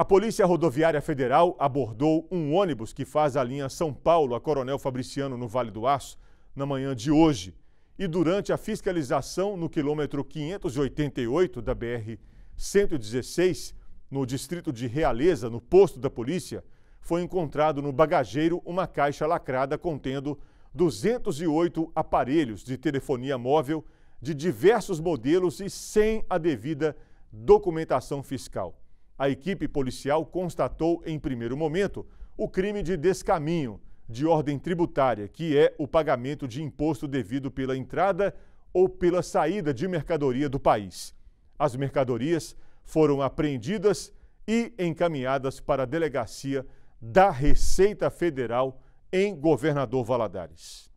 A Polícia Rodoviária Federal abordou um ônibus que faz a linha São Paulo a Coronel Fabriciano no Vale do Aço na manhã de hoje. E durante a fiscalização no quilômetro 588 da BR 116, no distrito de Realeza, no posto da polícia, foi encontrado no bagageiro uma caixa lacrada contendo 208 aparelhos de telefonia móvel de diversos modelos e sem a devida documentação fiscal. A equipe policial constatou, em primeiro momento, o crime de descaminho de ordem tributária, que é o pagamento de imposto devido pela entrada ou pela saída de mercadoria do país. As mercadorias foram apreendidas e encaminhadas para a delegacia da Receita Federal em Governador Valadares.